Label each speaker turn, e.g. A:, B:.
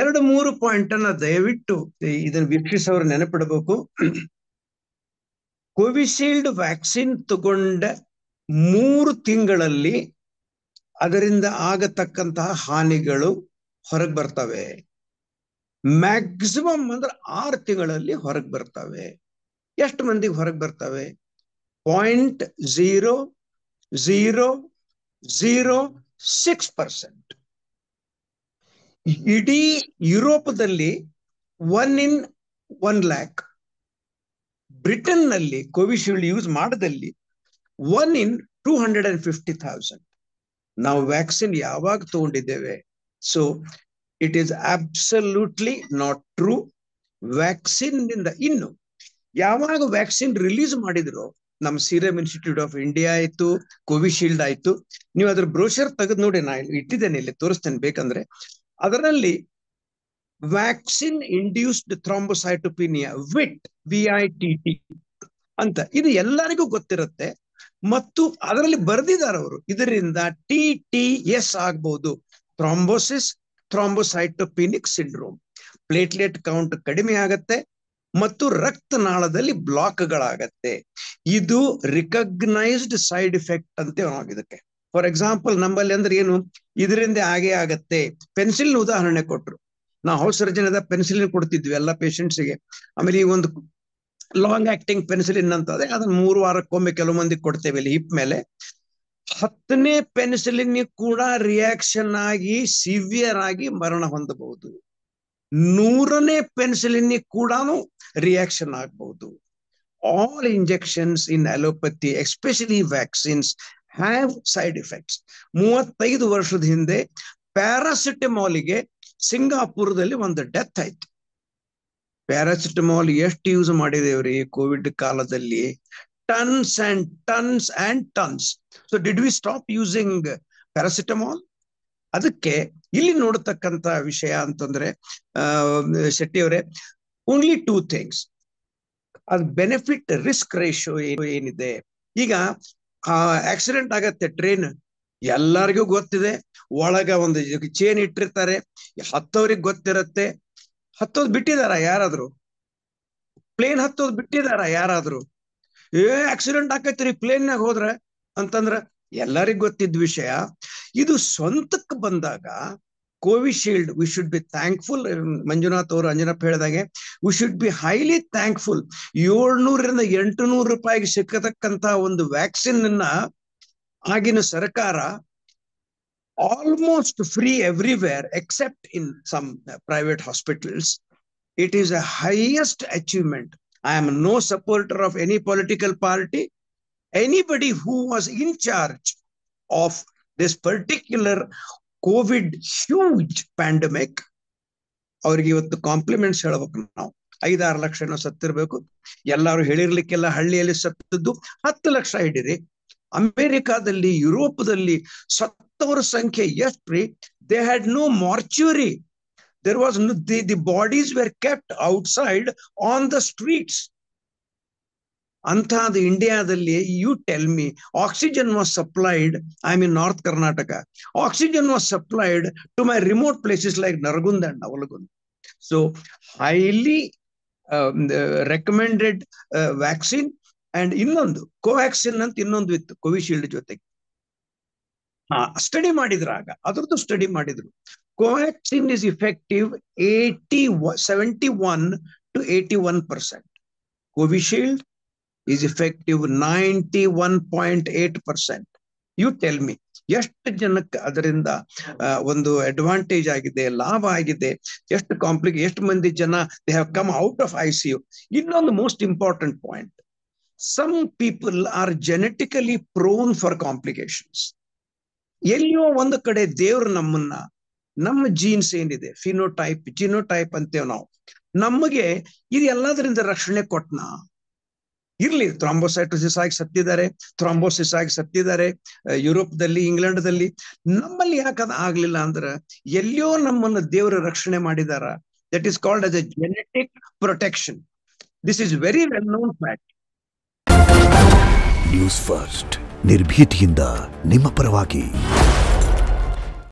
A: ಎರಡು ಮೂರು ಪಾಯಿಂಟ್ ಅನ್ನ ದಯವಿಟ್ಟು ಇದನ್ನು ವೀಕ್ಷಿಸೋರು ನೆನಪಿಡಬೇಕು ಕೋವಿಶೀಲ್ಡ್ ವ್ಯಾಕ್ಸಿನ್ ತಗೊಂಡ ಮೂರು ತಿಂಗಳಲ್ಲಿ ಅದರಿಂದ ಆಗತಕ್ಕಂತಹ ಹಾನಿಗಳು ಹೊರಗೆ ಬರ್ತವೆ ಮ್ಯಾಕ್ಸಿಮಮ್ ಅಂದ್ರೆ ಆರು ತಿಂಗಳಲ್ಲಿ ಹೊರಗೆ ಬರ್ತವೆ ಎಷ್ಟು ಮಂದಿಗೆ ಹೊರಗೆ ಬರ್ತವೆ point zero zero zero six percent ಇಡೀ ಯುರೋಪದಲ್ಲಿ one in one lakh Britain ನಲ್ಲಿ ಕೋವಿಶೀಲ್ಡ್ ಯೂಸ್ ಮಾಡದಲ್ಲಿ one in two hundred and fifty thousand ನಾವು ವ್ಯಾಕ್ಸಿನ್ ಯಾವಾಗ ತಗೊಂಡಿದ್ದೇವೆ so it is absolutely not true vaccine ನಿಂದ ಇನ್ನು ಯಾವಾಗ ವ್ಯಾಕ್ಸಿನ್ ರಿಲೀಸ್ ಮಾಡಿದ್ರು ನಮ್ಮ ಸೀರಮ್ ಇನ್ಸ್ಟಿಟ್ಯೂಟ್ ಆಫ್ ಇಂಡಿಯಾ ಆಯ್ತು ಕೋವಿಶೀಲ್ಡ್ ಆಯ್ತು ನೀವು ಅದ್ರ ಬ್ರೋಷರ್ ತೆಗೆದು ನೋಡಿ ನಾ ಇಟ್ಟಿದ್ದೇನೆ ಇಲ್ಲಿ ತೋರಿಸ್ತೇನೆ ಬೇಕಂದ್ರೆ ಅದರಲ್ಲಿ vaccine induced thrombocytopenia VITT V I T T ಅಂತ ಇದು ಎಲ್ಲರಿಗೂ ಗೊತ್ತಿರುತ್ತೆ ಮತ್ತು ಅದರಲ್ಲಿ ಬರೆದಿದ್ದಾರೆ ಅವರು ಇದರಿಂದ ಟಿ ಟಿ ಎಸ್ ಆಗ್ಬಹುದು thrombosis thrombocytopenic syndrome platelet count ಕಡಿಮೆ ಆಗತ್ತೆ ಮತ್ತು ರಕ್ತನಾಳದಲ್ಲಿ ಬ್ಲಾಕ್ಗಳಾಗತ್ತೆ ಇದು ರಿಕಗ್ನೈಸ್ಡ್ ಸೈಡ್ ಎಫೆಕ್ಟ್ ಅಂತ ಇದಕ್ಕೆ ಫಾರ್ ಎಕ್ಸಾಂಪಲ್ ನಮ್ಮಲ್ಲಿ ಅಂದ್ರೆ ಏನು ಇದರಿಂದ ಹಾಗೆ ಆಗತ್ತೆ ಪೆನ್ಸಿಲ್ ಉದಾಹರಣೆ ಕೊಟ್ರು ನಾವು ಹೌಸ್ ಸರ್ಜನ್ ಪೆನ್ಸಿಲ್ ಕೊಡ್ತಿದ್ವಿ ಎಲ್ಲ ಪೇಷಂಟ್ಸಿಗೆ ಆಮೇಲೆ ಈ ಒಂದು ಲಾಂಗ್ ಆಕ್ಟಿಂಗ್ ಪೆನ್ಸಿಲಿನ್ ಅಂತ ಅದೇ ಅದನ್ನ ಮೂರು ವಾರಕ್ಕೊಮ್ಮೆ ಕೆಲವು ಮಂದಿ ಕೊಡ್ತೇವೆ ಇಲ್ಲಿ ಹಿಪ್ ಮೇಲೆ ಹತ್ತನೇ ಪೆನ್ಸಿಲಿನ್ ಕೂಡ ರಿಯಾಕ್ಷನ್ ಆಗಿ ಸಿವಿಯರ್ ಆಗಿ ಮರಣ ಹೊಂದಬಹುದು ನೂರನೇ ಪೆನ್ಸಿಲಿನ್ ಕೂಡ ರಿಯಾಕ್ಷನ್ ಆಗಬಹುದು all injections in allopathy especially vaccines have side effects ಮೂವತ್ತೈದು ವರ್ಷದ ಹಿಂದೆ ಗೆ ಸಿಂಗಾಪುರದಲ್ಲಿ ಒಂದು ಡೆತ್ ಆಯ್ತು ಪ್ಯಾರಾಸಿಟಮಾಲ್ ಎಷ್ಟು ಯೂಸ್ ಮಾಡಿದೇವ್ರಿ ಕೋವಿಡ್ ಕಾಲದಲ್ಲಿ tons and tons and tons so did we stop using paracetamol ಅದಕ್ಕೆ ಇಲ್ಲಿ ನೋಡತಕ್ಕಂತ ವಿಷಯ ಅಂತಂದ್ರೆ ಶೆಟ್ಟಿ ಅವರೇ ಓನ್ಲಿ ಟೂ ಥಿಂಗ್ಸ್ ಅದ್ ಬೆನಿಫಿಟ್ ರಿಸ್ಕ್ ರೇಷಿಯೋ ಏನಿದೆ ಈಗ ಆ ಆಕ್ಸಿಡೆಂಟ್ ಆಗತ್ತೆ ಟ್ರೈನ್ ಎಲ್ಲರಿಗೂ ಗೊತ್ತಿದೆ ಒಳಗ ಒಂದು ಚೇನ್ ಇಟ್ಟಿರ್ತಾರೆ ಹತ್ತವ್ರಿಗೆ ಗೊತ್ತಿರತ್ತೆ ಹತ್ತೋದ್ ಬಿಟ್ಟಿದಾರ ಯಾರಾದ್ರು ಪ್ಲೇನ್ ಹತ್ತೋದ್ ಬಿಟ್ಟಿದಾರ ಯಾರಾದ್ರು ಏ ಆಕ್ಸಿಡೆಂಟ್ ಪ್ಲೇನ್ ನಾಗ ಹೋದ್ರ ಅಂತಂದ್ರ ಎಲ್ಲರಿಗೂ ಗೊತ್ತಿದ್ ವಿಷಯ ಇದು ಸ್ವಂತಕ್ಕೆ ಬಂದಾಗ Covishield we should be thankful Manjunath ಅವರು ಅಂಜನಪ್ಪ ಹೇಳಿದಾಗೆ we should be highly thankful ಏಳ್ನೂರರಿಂದ ಎಂಟು ನೂರು ರೂಪಾಯಿಗೆ ಸಿಕ್ಕತಕ್ಕಂತಹ ಒಂದು ವ್ಯಾಕ್ಸಿನ್ ಅನ್ನ ಆಗಿನ ಸರ್ಕಾರ almost free everywhere except in some private hospitals it is a highest achievement I am no supporter of any political party anybody who was in charge of this particular Covid huge pandemic ಅವ್ರಿಗೆ ಇವತ್ತು compliments ಹೇಳಬೇಕು ನಾವು ಐದಾರು ಲಕ್ಷ ಸತ್ತಿರಬೇಕು ಸತ್ತಿರ್ಬೇಕು ಎಲ್ಲಾರು ಹೇಳಿರ್ಲಿಕ್ಕೆಲ್ಲ ಹಳ್ಳಿಯಲ್ಲಿ ಸತ್ತದ್ದು ಹತ್ತು ಲಕ್ಷ ಹಿಡಿರಿ ಅಮೆರಿಕಾದಲ್ಲಿ ದಲ್ಲಿ ಸತ್ತವರ ಸಂಖ್ಯೆ ಎಷ್ಟ್ರಿ they had no mortuary there was the bodies were kept outside on the streets ಅಂತಹದ್ದು ಇಂಡಿಯಾದಲ್ಲಿ you tell me oxygen was supplied I mean north Karnataka oxygen was supplied to my remote places like Nargund and Avalagunda so highly recommended vaccine and ಇನ್ನೊಂದು Covaxin ಅಂತ ಇನ್ನೊಂದು ಇತ್ತು Covishield ಜೊತೆಗೆ study ಮಾಡಿದ್ರ ಆಗ ಅದ್ರದ್ದು ಸ್ಟಡಿ ಮಾಡಿದ್ರು Covaxin is effective eighty seventy one to eighty one percent Covishield is effective ninety one point eight percent you tell me ಎಷ್ಟು ಜನಕ್ಕೆ ಅದರಿಂದ ಒಂದು ಅಡ್ವಾಂಟೇಜ್ ಆಗಿದೆ ಲಾಭ ಆಗಿದೆ ಎಷ್ಟು ಕಾಂಪ್ಲಿಕ್ ಎಷ್ಟು ಮಂದಿ ಜನ they have come out of I C U ಇನ್ನೊಂದು most important point some people are genetically prone for complications ಎಲ್ಲಿಯೋ ಒಂದು ಕಡೆ ದೇವ್ರು ನಮ್ಮನ್ನ ನಮ್ಮ ಜೀನ್ಸ್ ಏನಿದೆ ಫಿನೋಟೈಪ್ ಜಿನೋಟೈಪ್ ಅಂತೇವ್ ನಾವು ನಮಗೆ ಇದು ಎಲ್ಲದರಿಂದ ರಕ್ಷಣೆ ಕೊಟ್ನಾ ಇರ್ಲಿ ಥ್ರಾಂಬೋಸೈಟೋಸಿಸ್ ಆಗಿ ಸತ್ತಿದ್ದಾರೆ ಥ್ರಾಂಬೋಸಿಸ್ ಆಗಿ ಸತ್ತಿದ್ದಾರೆ ಯುರೋಪ್ ದಲ್ಲಿ ಇಂಗ್ಲೆಂಡ್ ದಲ್ಲಿ ನಮ್ಮಲ್ಲಿ ಯಾಕದ ಆಗ್ಲಿಲ್ಲ ಅಂದ್ರ ಎಲ್ಲಿಯೋ ನಮ್ಮನ್ನು ದೇವರ ರಕ್ಷಣೆ ಮಾಡಿದಾರ that is called as a genetic protection this is very well known fact News First ನಿರ್ಭೀತಿಯಿಂದ ನಿಮ್ಮ ಪರವಾಗಿ